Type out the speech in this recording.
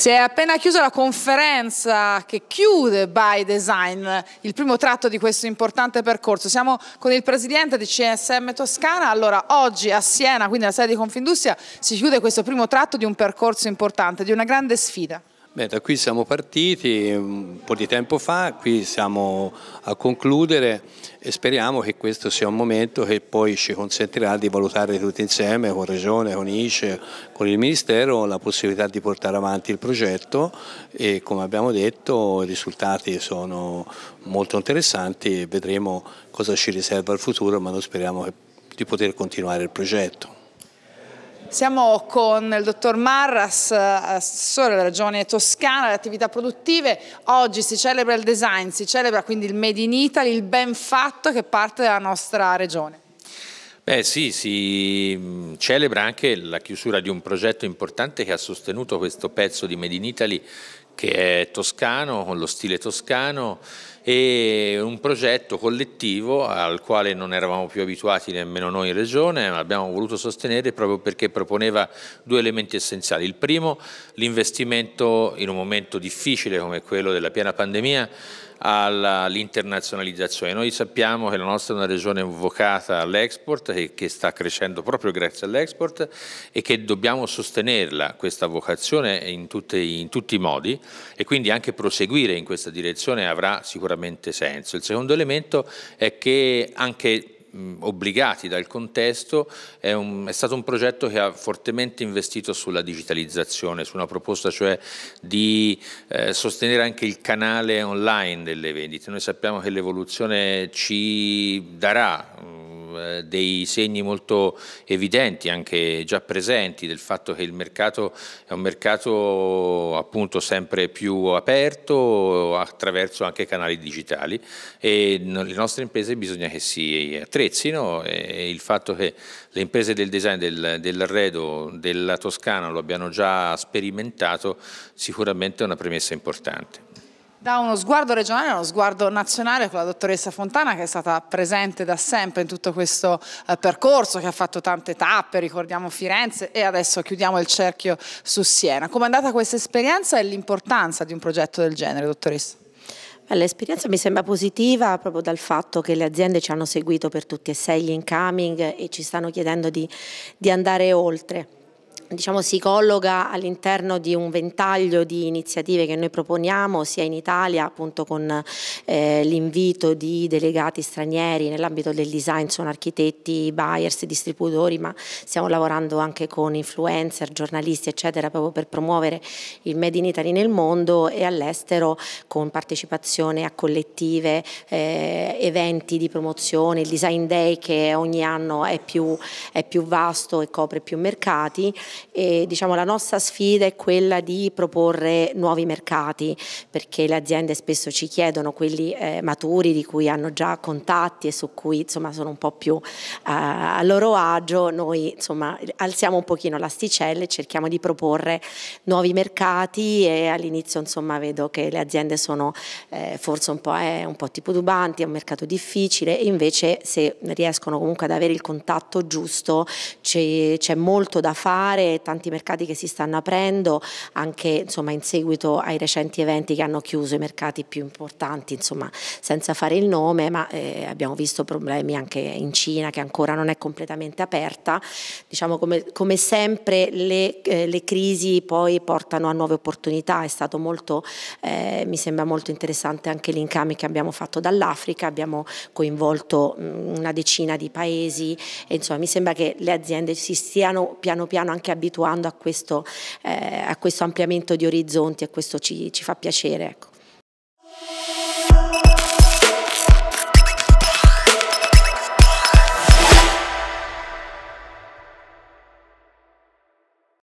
Si è appena chiusa la conferenza che chiude By Design, il primo tratto di questo importante percorso. Siamo con il presidente di CSM Toscana, allora oggi a Siena, quindi alla sede di Confindustria, si chiude questo primo tratto di un percorso importante, di una grande sfida. Beh, da qui siamo partiti un po' di tempo fa, qui siamo a concludere e speriamo che questo sia un momento che poi ci consentirà di valutare tutti insieme con Regione, con ICE, con il Ministero la possibilità di portare avanti il progetto e come abbiamo detto i risultati sono molto interessanti e vedremo cosa ci riserva il futuro ma noi speriamo di poter continuare il progetto. Siamo con il dottor Marras, assessore della Regione Toscana alle attività produttive. Oggi si celebra il design, si celebra quindi il Made in Italy, il ben fatto che parte dalla nostra Regione. Beh sì, si mm, celebra anche la chiusura di un progetto importante che ha sostenuto questo pezzo di Made in Italy che è toscano, con lo stile toscano e un progetto collettivo al quale non eravamo più abituati nemmeno noi in Regione, ma abbiamo voluto sostenere proprio perché proponeva due elementi essenziali. Il primo, l'investimento in un momento difficile come quello della piena pandemia all'internazionalizzazione. Noi sappiamo che la nostra è una regione invocata all'export e che sta crescendo proprio grazie all'export e che dobbiamo sostenerla questa vocazione in tutti, in tutti i modi e quindi anche proseguire in questa direzione avrà sicuramente sicuramente senso. Il secondo elemento è che anche obbligati dal contesto, è, un, è, stato un progetto che ha fortemente investito sulla digitalizzazione, su una proposta cioè di eh, sostenere anche il canale online delle vendite. Noi sappiamo che l'evoluzione ci darà eh, dei segni molto evidenti, anche già presenti, del fatto che il mercato è un mercato appunto sempre più aperto attraverso anche canali digitali e le nostre imprese bisogna che si attrezzino e il fatto che le imprese del design del, dell'arredo della Toscana lo abbiano già sperimentato sicuramente è una premessa importante. Da uno sguardo regionale a uno sguardo nazionale con la dottoressa Fontana che è stata presente da sempre in tutto questo eh, percorso, che ha fatto tante tappe, ricordiamo Firenze e adesso chiudiamo il cerchio su Siena. Com'è andata questa esperienza e l'importanza di un progetto del genere, dottoressa? L'esperienza mi sembra positiva proprio dal fatto che le aziende ci hanno seguito per tutti e sei gli incoming e ci stanno chiedendo di, di andare oltre diciamo, si colloca all'interno di un ventaglio di iniziative che noi proponiamo sia in Italia appunto con eh, l'invito di delegati stranieri nell'ambito del design, sono architetti, buyers, distributori, ma stiamo lavorando anche con influencer, giornalisti eccetera proprio per promuovere il Made in Italy nel mondo e all'estero con partecipazione a collettive, eh, eventi di promozione, il design day che ogni anno è più, è più vasto e copre più mercati e diciamo, la nostra sfida è quella di proporre nuovi mercati perché le aziende spesso ci chiedono quelli eh, maturi di cui hanno già contatti e su cui insomma, sono un po' più eh, a loro agio, noi insomma, alziamo un pochino l'asticella e cerchiamo di proporre nuovi mercati e all'inizio vedo che le aziende sono eh, forse un po', eh, un po' titubanti, è un mercato difficile e invece se riescono comunque ad avere il contatto giusto c'è molto da fare tanti mercati che si stanno aprendo anche insomma, in seguito ai recenti eventi che hanno chiuso i mercati più importanti, insomma, senza fare il nome, ma eh, abbiamo visto problemi anche in Cina che ancora non è completamente aperta. Diciamo come, come sempre le, eh, le, crisi poi portano a nuove opportunità, è stato molto, eh, mi sembra molto interessante anche l'incame che abbiamo fatto dall'Africa, abbiamo coinvolto mh, mm, una decina di paesi e insomma mi sembra che le aziende si stiano piano piano anche abituando abituando a questo, eh, a questo ampliamento di orizzonti e questo ci, ci fa piacere. Ecco.